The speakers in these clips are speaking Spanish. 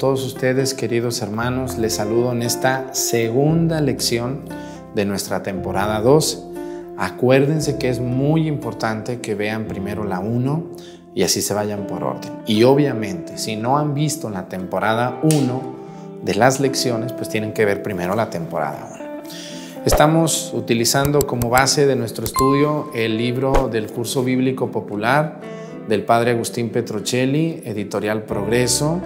todos ustedes, queridos hermanos. Les saludo en esta segunda lección de nuestra temporada 2. Acuérdense que es muy importante que vean primero la 1 y así se vayan por orden. Y obviamente, si no han visto la temporada 1 de las lecciones, pues tienen que ver primero la temporada 1. Estamos utilizando como base de nuestro estudio el libro del curso bíblico popular del padre Agustín Petrocelli, editorial Progreso.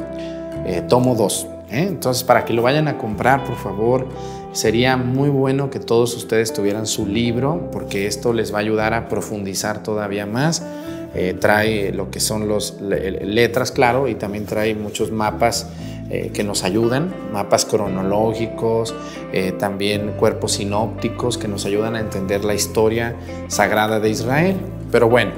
Eh, tomo 2. ¿eh? Entonces, para que lo vayan a comprar, por favor, sería muy bueno que todos ustedes tuvieran su libro, porque esto les va a ayudar a profundizar todavía más. Eh, trae lo que son las letras, claro, y también trae muchos mapas que nos ayudan, mapas cronológicos, también cuerpos sinópticos que nos ayudan a entender la historia sagrada de Israel. Pero bueno,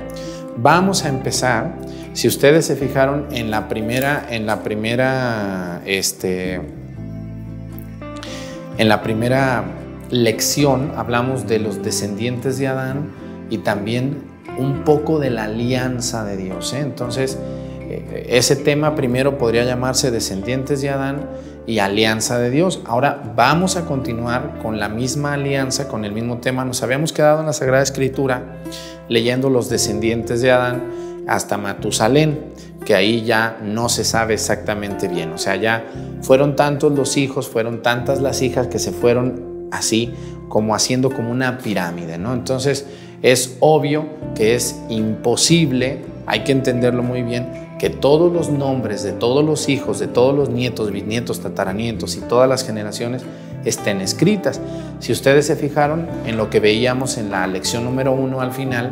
vamos a empezar si ustedes se fijaron en la primera, en la primera, este, en la primera lección hablamos de los descendientes de Adán y también un poco de la alianza de Dios. ¿eh? Entonces, eh, ese tema primero podría llamarse descendientes de Adán y alianza de Dios. Ahora vamos a continuar con la misma alianza, con el mismo tema. Nos habíamos quedado en la Sagrada Escritura leyendo los descendientes de Adán hasta Matusalén, que ahí ya no se sabe exactamente bien. O sea, ya fueron tantos los hijos, fueron tantas las hijas que se fueron así, como haciendo como una pirámide, ¿no? Entonces es obvio que es imposible, hay que entenderlo muy bien, que todos los nombres de todos los hijos, de todos los nietos, bisnietos, tataranietos y todas las generaciones estén escritas. Si ustedes se fijaron en lo que veíamos en la lección número uno al final,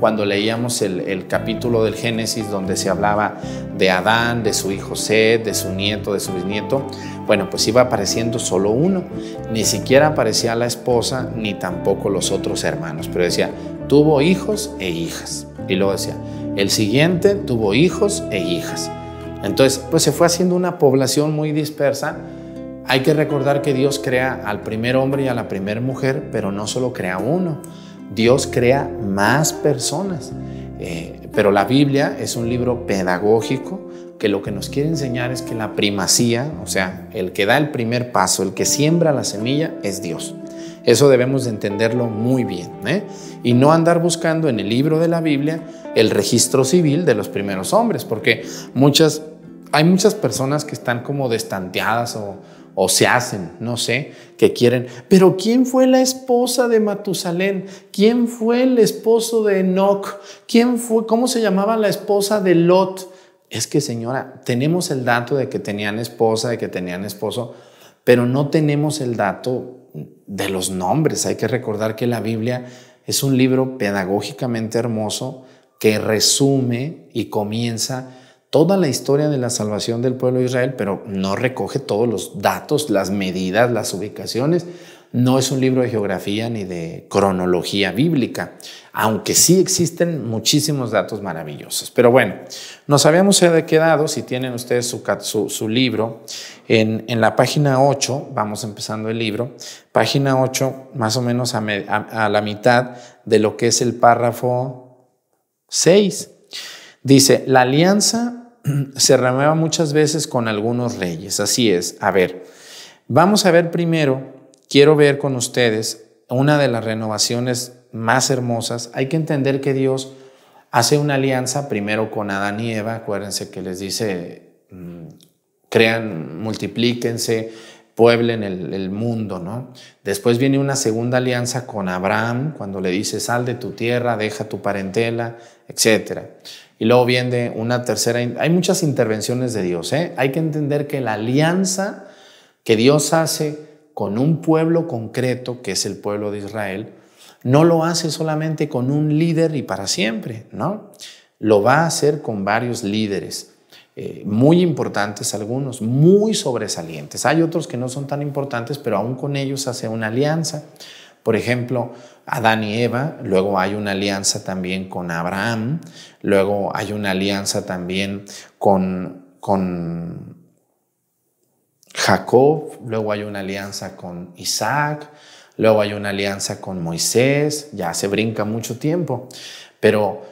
cuando leíamos el, capítulo del Génesis donde se hablaba de Adán, de su hijo Seth, de su nieto, de su bisnieto, bueno, pues iba apareciendo solo uno. Ni siquiera aparecía la esposa ni tampoco los otros hermanos, pero decía, tuvo hijos e hijas. Y luego decía, el siguiente tuvo hijos e hijas. Entonces, pues se fue haciendo una población muy dispersa hay que recordar que Dios crea al primer hombre y a la primera mujer, pero no solo crea uno, Dios crea más personas. Eh, pero la Biblia es un libro pedagógico que lo que nos quiere enseñar es que la primacía, o sea, el que da el primer paso, el que siembra la semilla, es Dios. Eso debemos de entenderlo muy bien. ¿eh? Y no andar buscando en el libro de la Biblia el registro civil de los primeros hombres, porque muchas, hay muchas personas que están como destanteadas o o se hacen, no sé, que quieren. Pero ¿quién fue la esposa de Matusalén? ¿Quién fue el esposo de Enoch? ¿Quién fue, cómo se llamaba la esposa de Lot? Es que señora, tenemos el dato de que tenían esposa, de que tenían esposo, pero no tenemos el dato de los nombres. Hay que recordar que la Biblia es un libro pedagógicamente hermoso que resume y comienza toda la historia de la salvación del pueblo de Israel, pero no recoge todos los datos, las medidas, las ubicaciones. No es un libro de geografía ni de cronología bíblica, aunque sí existen muchísimos datos maravillosos. Pero bueno, nos habíamos quedado, si tienen ustedes su, libro, en, la página 8, vamos empezando el libro, página 8, más o menos a, a la mitad de lo que es el párrafo 6. Dice, la alianza se renueva muchas veces con algunos reyes. Así es. A ver, vamos a ver primero, quiero ver con ustedes una de las renovaciones más hermosas. Hay que entender que Dios hace una alianza primero con Adán y Eva. Acuérdense que les dice, mm, crean, multiplíquense, pueblen el, el, mundo, ¿no? Después viene una segunda alianza con Abraham, cuando le dice, sal de tu tierra, deja tu parentela, etcétera. Y luego viene una tercera, hay muchas intervenciones de Dios. ¿eh? Hay que entender que la alianza que Dios hace con un pueblo concreto, que es el pueblo de Israel, no lo hace solamente con un líder y para siempre, ¿no? Lo va a hacer con varios líderes, eh, muy importantes algunos, muy sobresalientes. Hay otros que no son tan importantes, pero aún con ellos hace una alianza. Por ejemplo, Adán y Eva, luego hay una alianza también con Abraham, luego hay una alianza también con, con Jacob, luego hay una alianza con Isaac, luego hay una alianza con Moisés, ya se brinca mucho tiempo, pero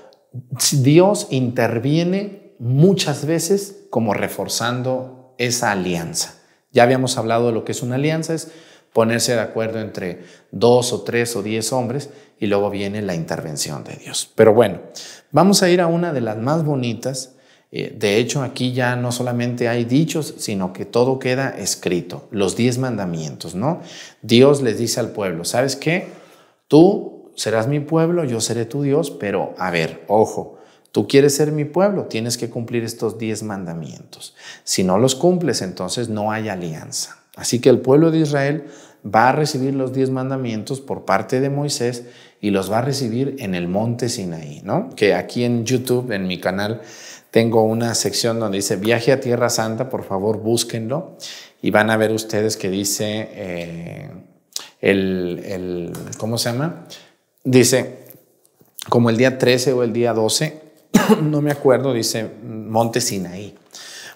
Dios interviene muchas veces como reforzando esa alianza. Ya habíamos hablado de lo que es una alianza, es ponerse de acuerdo entre dos o tres o diez hombres y luego viene la intervención de Dios. Pero bueno, vamos a ir a una de las más bonitas. Eh, de hecho, aquí ya no solamente hay dichos, sino que todo queda escrito, los diez mandamientos, ¿no? Dios les dice al pueblo, ¿sabes qué? Tú serás mi pueblo, yo seré tu Dios, pero a ver, ojo, Tú quieres ser mi pueblo, tienes que cumplir estos diez mandamientos. Si no los cumples, entonces no hay alianza. Así que el pueblo de Israel va a recibir los diez mandamientos por parte de Moisés y los va a recibir en el monte Sinaí, ¿no? Que aquí en YouTube, en mi canal, tengo una sección donde dice viaje a Tierra Santa, por favor búsquenlo y van a ver ustedes que dice eh, el, ¿cómo se llama? Dice, como el día 13 o el día 12, no me acuerdo, dice monte Sinaí.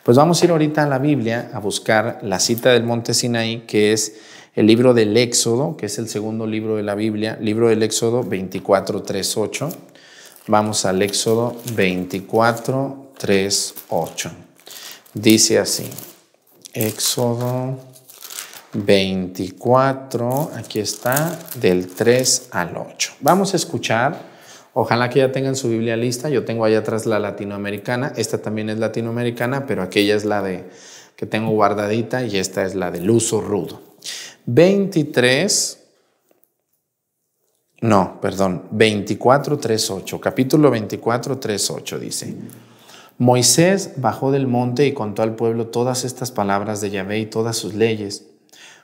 Pues vamos a ir ahorita a la Biblia a buscar la cita del monte Sinaí, que es el libro del Éxodo, que es el segundo libro de la Biblia, libro del Éxodo 24, 3, Vamos al Éxodo 24, 3, Dice así, Éxodo 24, aquí está, del 3 al 8. Vamos a escuchar Ojalá que ya tengan su Biblia lista. Yo tengo allá atrás la latinoamericana. Esta también es latinoamericana, pero aquella es la de que tengo guardadita y esta es la del uso rudo. 23. No, perdón, 24.3.8, capítulo 24.3.8 dice, Moisés bajó del monte y contó al pueblo todas estas palabras de Yahvé y todas sus leyes.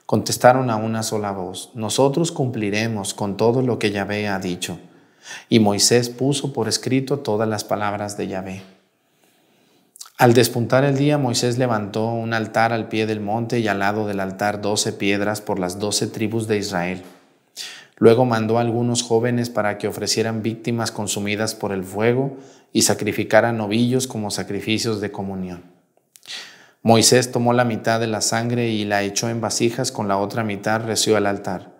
Contestaron a una sola voz, nosotros cumpliremos con todo lo que Yahvé ha dicho. Y Moisés puso por escrito todas las palabras de Yahvé. Al despuntar el día, Moisés levantó un altar al pie del monte y al lado del altar doce piedras por las doce tribus de Israel. Luego mandó a algunos jóvenes para que ofrecieran víctimas consumidas por el fuego y sacrificaran novillos como sacrificios de comunión. Moisés tomó la mitad de la sangre y la echó en vasijas con la otra mitad reció al altar.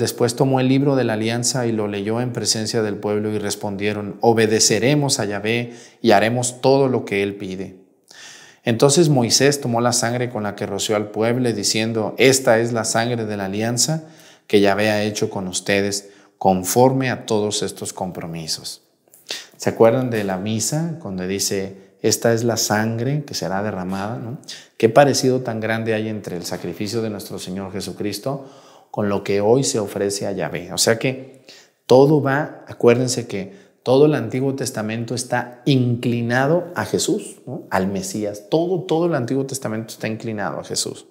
Después, tomó el libro de la alianza y lo leyó en presencia del pueblo y respondieron, obedeceremos a Yahvé y haremos todo lo que él pide. Entonces Moisés tomó la sangre con la que roció al pueblo, diciendo, esta es la sangre de la alianza que Yahvé ha hecho con ustedes conforme a todos estos compromisos. ¿Se acuerdan de la misa cuando dice, esta es la sangre que será derramada? ¿Qué parecido tan grande hay entre el sacrificio de nuestro Señor Jesucristo? con lo que hoy se ofrece a Yahvé. O sea que todo va, acuérdense que todo el Antiguo Testamento está inclinado a Jesús, al Mesías. Todo, todo el Antiguo Testamento está inclinado a Jesús.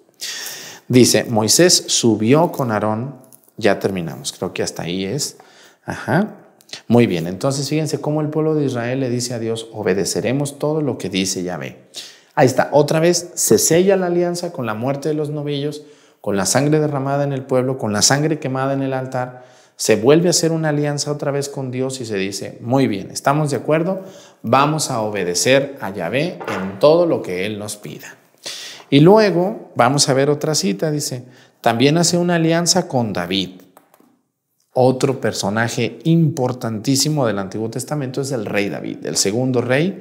Dice, Moisés subió con Aarón, ya terminamos, creo que hasta ahí es. Ajá. Muy bien, entonces fíjense cómo el pueblo de Israel le dice a Dios, obedeceremos todo lo que dice Yahvé. Ahí está, otra vez se sella la alianza con la muerte de los novillos con la sangre derramada en el pueblo, con la sangre quemada en el altar, se vuelve a hacer una alianza otra vez con Dios y se dice, muy bien, estamos de acuerdo, vamos a obedecer a Yahvé en todo lo que Él nos pida. Y luego vamos a ver otra cita, dice, también hace una alianza con David. Otro personaje importantísimo del Antiguo Testamento es el rey David, el segundo rey,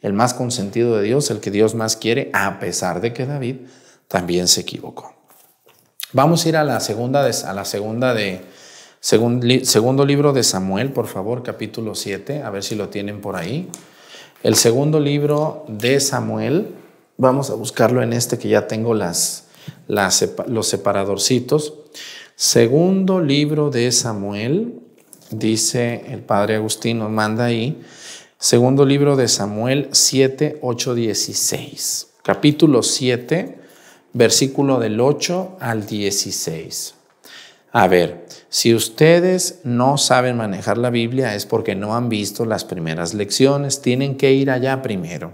el más consentido de Dios, el que Dios más quiere, a pesar de que David también se equivocó. Vamos a ir a la segunda a la segunda de segundo libro de Samuel, por favor, capítulo 7, a ver si lo tienen por ahí. El segundo libro de Samuel, vamos a buscarlo en este que ya tengo las, las los separadorcitos. Segundo libro de Samuel, dice el padre Agustín, nos manda ahí. Segundo libro de Samuel 7, 8, 16. Capítulo 7, versículo del 8 al 16. A ver, si ustedes no saben manejar la Biblia es porque no han visto las primeras lecciones, tienen que ir allá primero.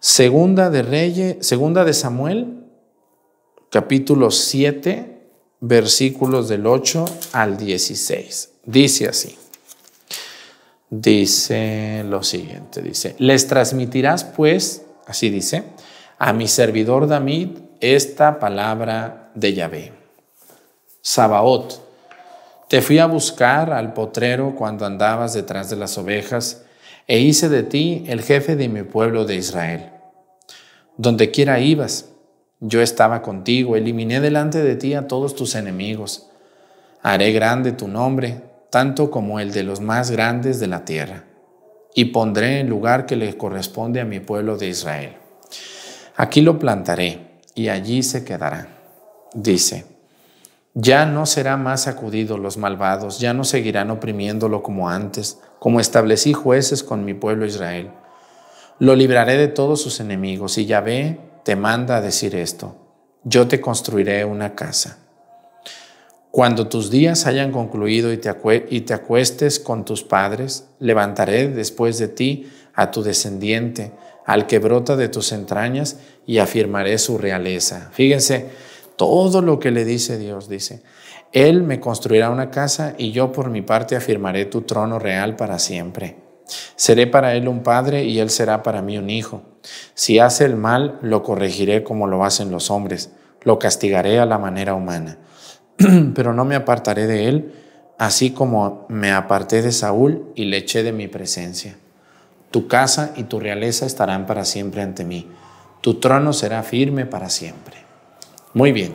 Segunda de Reyes, Segunda de Samuel, capítulo 7, versículos del 8 al 16. Dice así. Dice lo siguiente, dice, les transmitirás pues, así dice, a mi servidor David esta palabra de Yahvé. Sabaot, te fui a buscar al potrero cuando andabas detrás de las ovejas, e hice de ti el jefe de mi pueblo de Israel. Donde quiera ibas, yo estaba contigo, eliminé delante de ti a todos tus enemigos. Haré grande tu nombre, tanto como el de los más grandes de la tierra, y pondré el lugar que le corresponde a mi pueblo de Israel. Aquí lo plantaré y allí se quedará. Dice, ya no será más acudido los malvados, ya no seguirán oprimiéndolo como antes, como establecí jueces con mi pueblo Israel. Lo libraré de todos sus enemigos y Yahvé te manda a decir esto, yo te construiré una casa. Cuando tus días hayan concluido y te acuestes con tus padres, levantaré después de ti a tu descendiente, al que brota de tus entrañas y afirmaré su realeza. Fíjense, todo lo que le dice Dios, dice, Él me construirá una casa y yo por mi parte afirmaré tu trono real para siempre. Seré para Él un padre y Él será para mí un hijo. Si hace el mal, lo corregiré como lo hacen los hombres, lo castigaré a la manera humana, pero no me apartaré de Él, así como me aparté de Saúl y le eché de mi presencia. Tu casa y tu realeza estarán para siempre ante mí. Tu trono será firme para siempre. Muy bien.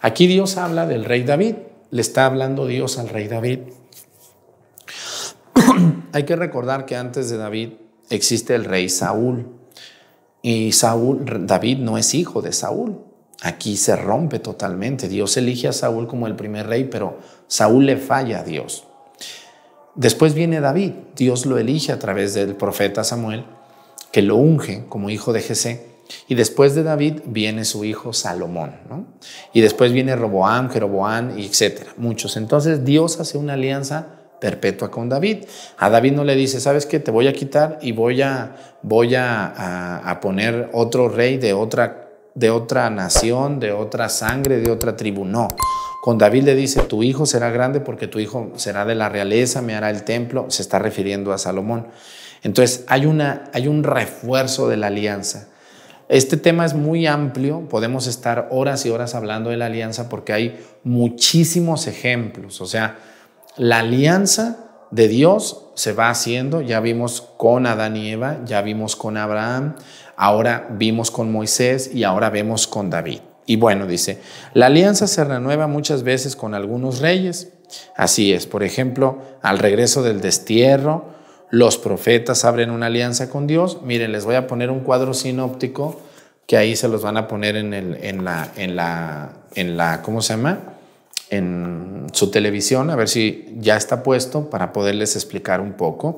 Aquí Dios habla del rey David. Le está hablando Dios al rey David. Hay que recordar que antes de David existe el rey Saúl. Y Saúl, David no es hijo de Saúl. Aquí se rompe totalmente. Dios elige a Saúl como el primer rey, pero Saúl le falla a Dios. Después viene David, Dios lo elige a través del profeta Samuel, que lo unge como hijo de Jesé. Y después de David viene su hijo Salomón, ¿no? Y después viene Roboam, Jeroboam, y etcétera, muchos. Entonces Dios hace una alianza perpetua con David. A David no le dice, ¿sabes qué? Te voy a quitar y voy a, voy a poner otro rey de otra, de otra nación, de otra sangre, de otra tribu. No. Con David le dice, tu hijo será grande porque tu hijo será de la realeza, me hará el templo, se está refiriendo a Salomón. Entonces hay, una, hay un refuerzo de la alianza. Este tema es muy amplio, podemos estar horas y horas hablando de la alianza porque hay muchísimos ejemplos. O sea, la alianza de Dios se va haciendo, ya vimos con Adán y Eva, ya vimos con Abraham, ahora vimos con Moisés y ahora vemos con David. Y bueno, dice, la alianza se renueva muchas veces con algunos reyes. Así es, por ejemplo, al regreso del destierro, los profetas abren una alianza con Dios. Miren, les voy a poner un cuadro sinóptico que ahí se los van a poner en, el, en, la, en, la, en la, ¿cómo se llama? En su televisión, a ver si ya está puesto para poderles explicar un poco,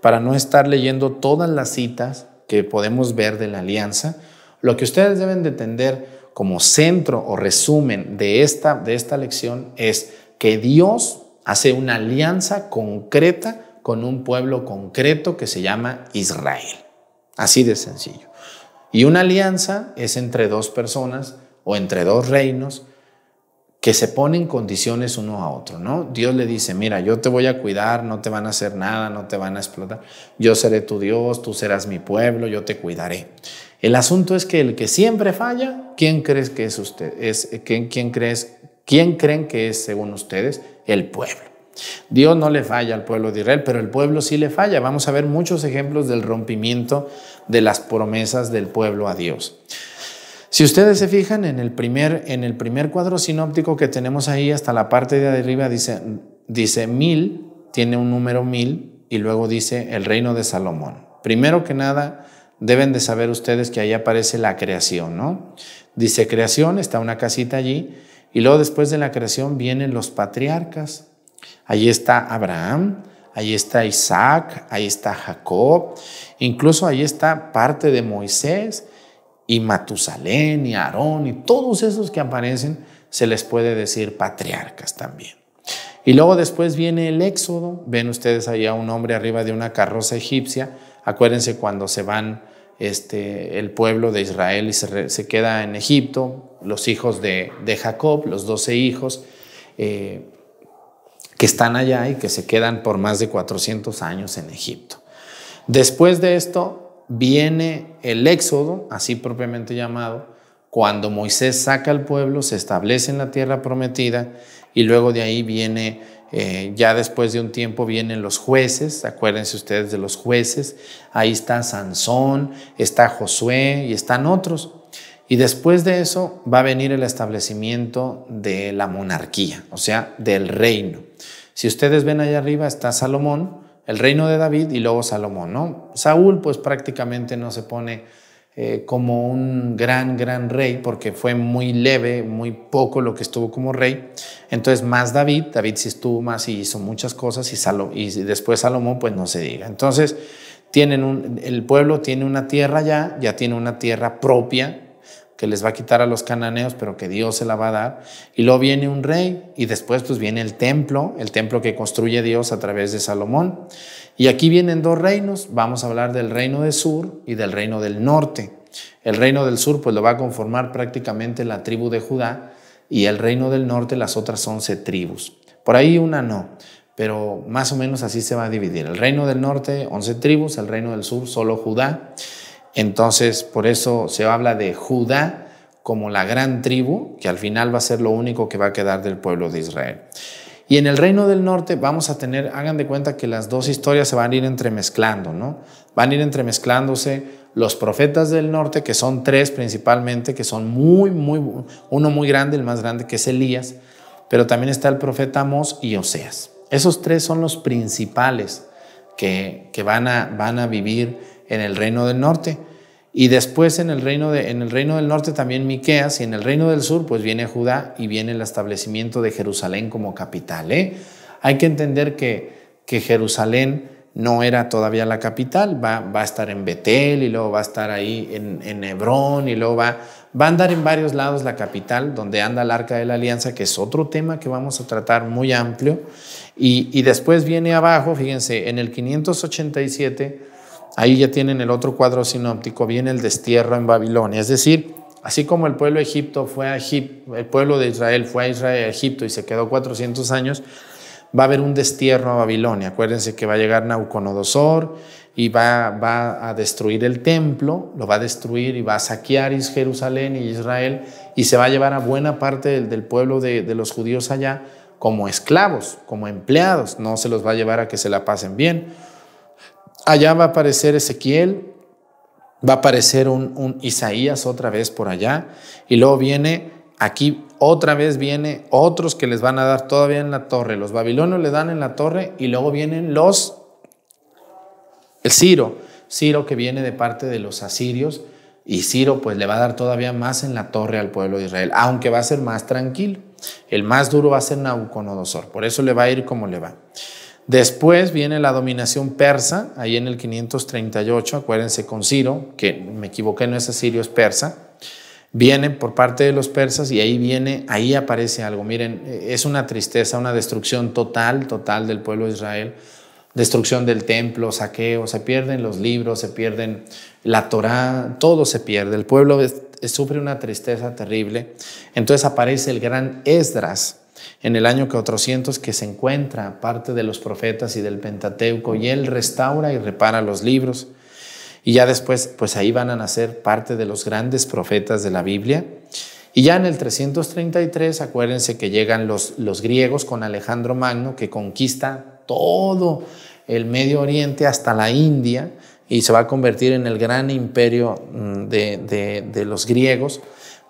para no estar leyendo todas las citas que podemos ver de la alianza. Lo que ustedes deben de entender como centro o resumen de esta, de esta lección es que Dios hace una alianza concreta con un pueblo concreto que se llama Israel. Así de sencillo. Y una alianza es entre dos personas o entre dos reinos que se ponen condiciones uno a otro, ¿no? Dios le dice, mira, yo te voy a cuidar, no te van a hacer nada, no te van a explotar, yo seré tu Dios, tú serás mi pueblo, yo te cuidaré. El asunto es que el que siempre falla, ¿quién crees que es usted? Eh, ¿quién, quién crees, ¿Quién creen que es, según ustedes, el pueblo? Dios no le falla al pueblo de Israel, pero el pueblo sí le falla. Vamos a ver muchos ejemplos del rompimiento de las promesas del pueblo a Dios. Si ustedes se fijan en el primer, en el primer cuadro sinóptico que tenemos ahí hasta la parte de arriba dice, dice mil, tiene un número mil y luego dice el reino de Salomón. Primero que nada, deben de saber ustedes que ahí aparece la creación, ¿no? Dice creación, está una casita allí, y luego después de la creación vienen los patriarcas. Allí está Abraham, ahí está Isaac, ahí está Jacob, incluso ahí está parte de Moisés y Matusalén y Aarón y todos esos que aparecen, se les puede decir patriarcas también. Y luego después viene el Éxodo, ven ustedes allá un hombre arriba de una carroza egipcia, Acuérdense cuando se van este, el pueblo de Israel y se, queda en Egipto, los hijos de, de Jacob, los doce hijos, eh, que están allá y que se quedan por más de 400 años en Egipto. Después de esto viene el éxodo, así propiamente llamado, cuando Moisés saca al pueblo, se establece en la tierra prometida y luego de ahí viene eh, ya después de un tiempo vienen los jueces, acuérdense ustedes de los jueces, ahí está Sansón, está Josué y están otros. Y después de eso va a venir el establecimiento de la monarquía, o sea, del reino. Si ustedes ven allá arriba está Salomón, el reino de David y luego Salomón, ¿no? Saúl pues prácticamente no se pone eh, como un gran, gran rey, porque fue muy leve, muy poco lo que estuvo como rey. Entonces, más David, David sí estuvo más y hizo muchas cosas, y, y después Salomón, pues no se diga. Entonces, tienen el pueblo tiene una tierra ya, ya tiene una tierra propia que les va a quitar a los cananeos, pero que Dios se la va a dar. Y luego viene un rey y después pues viene el templo, el templo que construye Dios a través de Salomón. Y aquí vienen dos reinos, vamos a hablar del reino del sur y del reino del norte. El reino del sur pues lo va a conformar prácticamente la tribu de Judá y el reino del norte las otras 11 tribus. Por ahí una no, pero más o menos así se va a dividir. El reino del norte 11 tribus, el reino del sur solo Judá. Entonces por eso se habla de Judá como la gran tribu, que al final va a ser lo único que va a quedar del pueblo de Israel. Y en el reino del norte vamos a tener, hagan de cuenta que las dos historias se van a ir entremezclando, ¿no? Van a ir entremezclándose los profetas del norte, que son tres principalmente, que son muy, muy, uno muy grande, el más grande, que es Elías, pero también está el profeta Mos y Oseas. Esos tres son los principales que, van, a, van a vivir en el reino del norte. Y después en el reino, en el reino del norte también Miqueas y en el reino del sur pues viene Judá y viene el establecimiento de Jerusalén como capital. ¿eh? Hay que entender que, que Jerusalén no era todavía la capital, va, a estar en Betel y luego va a estar ahí en, Hebrón y luego va, va a andar en varios lados la capital, donde anda el arca de la alianza, que es otro tema que vamos a tratar muy amplio. Y, y después viene abajo, fíjense, en el 587 Ahí ya tienen el otro cuadro sinóptico, viene el destierro en Babilonia. Es decir, así como el pueblo de Egipto fue a el pueblo de Israel fue a Israel, Egipto y se quedó 400 años, va a haber un destierro a Babilonia. Acuérdense que va a llegar Nauconodosor y va, a destruir el templo, lo va a destruir y va a saquear Jerusalén y Israel y se va a llevar a buena parte del, pueblo de, de, los judíos allá como esclavos, como empleados. No se los va a llevar a que se la pasen bien. Allá va a aparecer Ezequiel, va a aparecer un, Isaías otra vez por allá, y luego viene aquí otra vez viene otros que les van a dar todavía en la torre. Los babilonios le dan en la torre y luego vienen los el Ciro, Ciro que viene de parte de los asirios y Ciro pues le va a dar todavía más en la torre al pueblo de Israel, aunque va a ser más tranquilo. El más duro va a ser Nabucodonosor, por eso le va a ir como le va. Después viene la dominación persa, ahí en el 538, acuérdense con Ciro, que me equivoqué, no es asirio, es persa. Viene por parte de los persas y ahí viene, ahí aparece algo. Miren, eh, es una tristeza, una destrucción total, total del pueblo de Israel. Destrucción del templo, saqueo, se pierden los libros, se pierden la Torá, todo se pierde. El pueblo sufre una tristeza terrible. Entonces aparece el gran Esdras, en el año 400 que se encuentra parte de los profetas y del Pentateuco y él restaura y repara los libros. Y ya después, pues ahí van a nacer parte de los grandes profetas de la Biblia. Y ya en el 333, acuérdense que llegan los, griegos con Alejandro Magno, que conquista todo el Medio Oriente hasta la India y se va a convertir en el gran imperio mm, de los griegos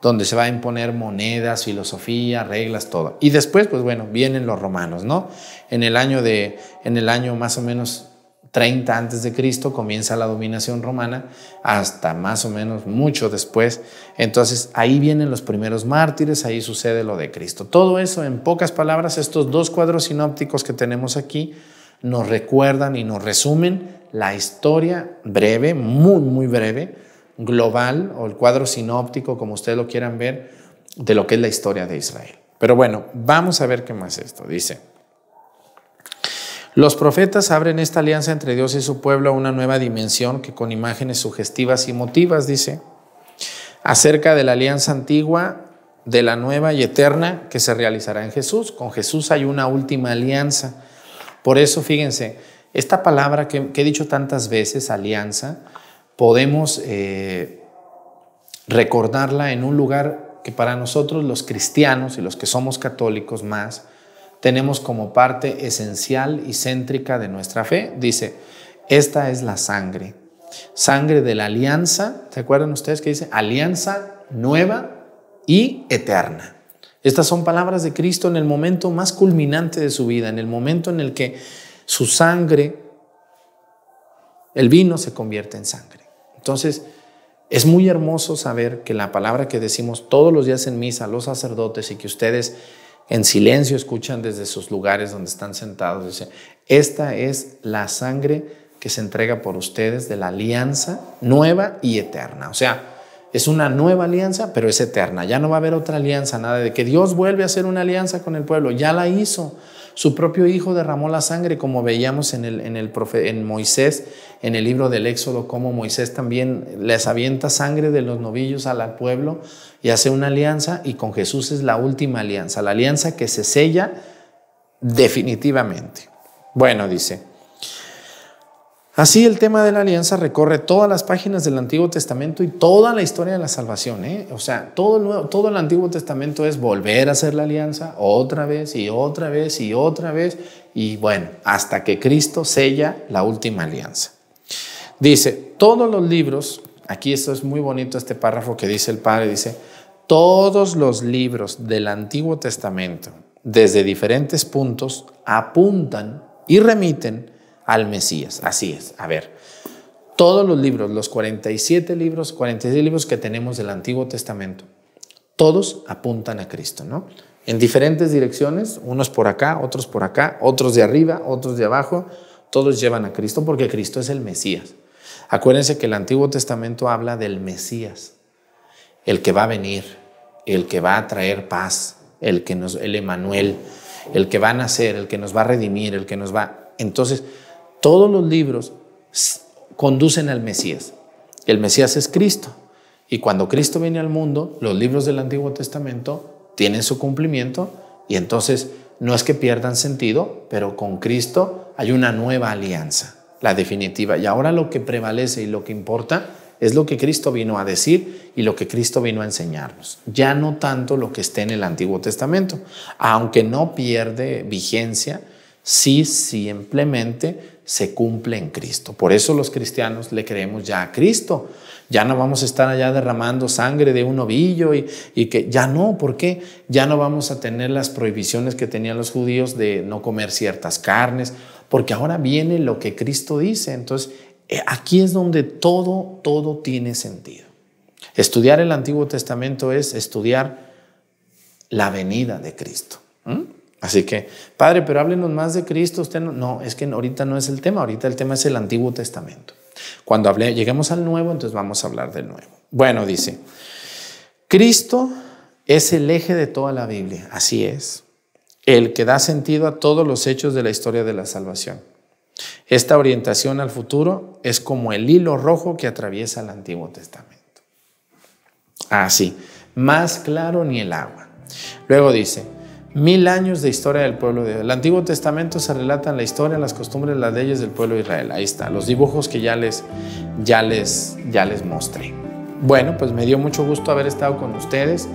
donde se va a imponer monedas, filosofía, reglas, todo. Y después, pues bueno, vienen los romanos, ¿no? En el año de, en el año más o menos 30 antes de Cristo comienza la dominación romana hasta más o menos mucho después. Entonces ahí vienen los primeros mártires, ahí sucede lo de Cristo. Todo eso, en pocas palabras, estos dos cuadros sinópticos que tenemos aquí nos recuerdan y nos resumen la historia breve, muy, muy breve, global o el cuadro sinóptico, como ustedes lo quieran ver, de lo que es la historia de Israel. Pero bueno, vamos a ver qué más esto dice. Los profetas abren esta alianza entre Dios y su pueblo a una nueva dimensión que con imágenes sugestivas y motivas, dice, acerca de la alianza antigua, de la nueva y eterna que se realizará en Jesús. Con Jesús hay una última alianza. Por eso, fíjense, esta palabra que, que he dicho tantas veces, alianza, podemos eh, recordarla en un lugar que para nosotros los cristianos y los que somos católicos más, tenemos como parte esencial y céntrica de nuestra fe. Dice, esta es la sangre, sangre de la alianza, ¿se acuerdan ustedes que dice? Alianza nueva y eterna. Estas son palabras de Cristo en el momento más culminante de su vida, en el momento en el que su sangre, el vino se convierte en sangre. Entonces, es muy hermoso saber que la palabra que decimos todos los días en misa los sacerdotes y que ustedes en silencio escuchan desde sus lugares donde están sentados, dice, esta es la sangre que se entrega por ustedes de la alianza nueva y eterna. O sea, es una nueva alianza, pero es eterna. Ya no va a haber otra alianza, nada de que Dios vuelve a hacer una alianza con el pueblo. Ya la hizo. Su propio hijo derramó la sangre, como veíamos en, el, en, el en Moisés, en el libro del Éxodo, como Moisés también les avienta sangre de los novillos al pueblo y hace una alianza y con Jesús es la última alianza, la alianza que se sella definitivamente. Bueno, dice. Así el tema de la alianza recorre todas las páginas del Antiguo Testamento y toda la historia de la salvación. ¿eh? O sea, todo el, todo el Antiguo Testamento es volver a hacer la alianza otra vez y otra vez y otra vez y bueno, hasta que Cristo sella la última alianza. Dice, todos los libros, aquí esto es muy bonito este párrafo que dice el Padre, dice, todos los libros del Antiguo Testamento, desde diferentes puntos, apuntan y remiten al Mesías. Así es. A ver, todos los libros, los 47 libros, 47 libros que tenemos del Antiguo Testamento, todos apuntan a Cristo, ¿no? En diferentes direcciones, unos por acá, otros por acá, otros de arriba, otros de abajo, todos llevan a Cristo porque Cristo es el Mesías. Acuérdense que el Antiguo Testamento habla del Mesías, el que va a venir, el que va a traer paz, el que nos, el Emanuel, el que va a nacer, el que nos va a redimir, el que nos va. Entonces, todos los libros conducen al Mesías. El Mesías es Cristo. Y cuando Cristo viene al mundo, los libros del Antiguo Testamento tienen su cumplimiento y entonces no es que pierdan sentido, pero con Cristo hay una nueva alianza, la definitiva. Y ahora lo que prevalece y lo que importa es lo que Cristo vino a decir y lo que Cristo vino a enseñarnos. Ya no tanto lo que esté en el Antiguo Testamento, aunque no pierde vigencia, sí simplemente se cumple en Cristo. Por eso los cristianos le creemos ya a Cristo. Ya no vamos a estar allá derramando sangre de un ovillo y, que ya no, ¿por qué? Ya no vamos a tener las prohibiciones que tenían los judíos de no comer ciertas carnes, porque ahora viene lo que Cristo dice. Entonces, eh, aquí es donde todo, todo tiene sentido. Estudiar el Antiguo Testamento es estudiar la venida de Cristo. Así que, padre, pero háblenos más de Cristo. Usted no, es que ahorita no es el tema, ahorita el tema es el Antiguo Testamento. Cuando hable, lleguemos al Nuevo, entonces vamos a hablar del Nuevo. Bueno, dice, Cristo es el eje de toda la Biblia, así es, el que da sentido a todos los hechos de la historia de la salvación. Esta orientación al futuro es como el hilo rojo que atraviesa el Antiguo Testamento. Así, más claro ni el agua. Luego dice, mil años de historia del pueblo de Dios. El Antiguo Testamento se relatan la historia, las costumbres, las leyes del pueblo de Israel. Ahí está, los dibujos que ya les, ya les, ya les mostré. Bueno, pues me dio mucho gusto haber estado con ustedes.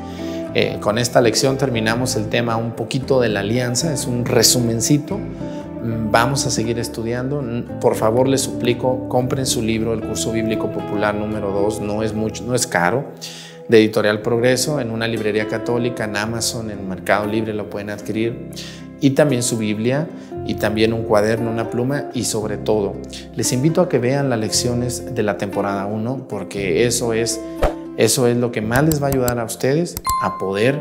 Eh, con esta lección terminamos el tema un poquito de la alianza, es un resumencito. Mm, vamos a seguir estudiando. Mm, por favor, les suplico, compren su libro, el curso bíblico popular número 2, no es mucho, no es caro de Editorial Progreso en una librería católica, en Amazon, en Mercado Libre lo pueden adquirir. Y también su Biblia, y también un cuaderno, una pluma, y sobre todo, les invito a que vean las lecciones de la temporada 1, porque eso es, eso es lo que más les va a ayudar a ustedes a poder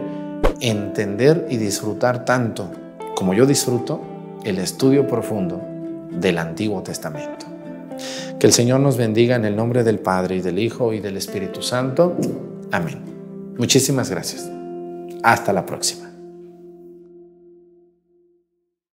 entender y disfrutar tanto como yo disfruto el estudio profundo del Antiguo Testamento. Que el Señor nos bendiga en el nombre del Padre y del Hijo y del Espíritu Santo. Amén. Muchísimas gracias. Hasta la próxima.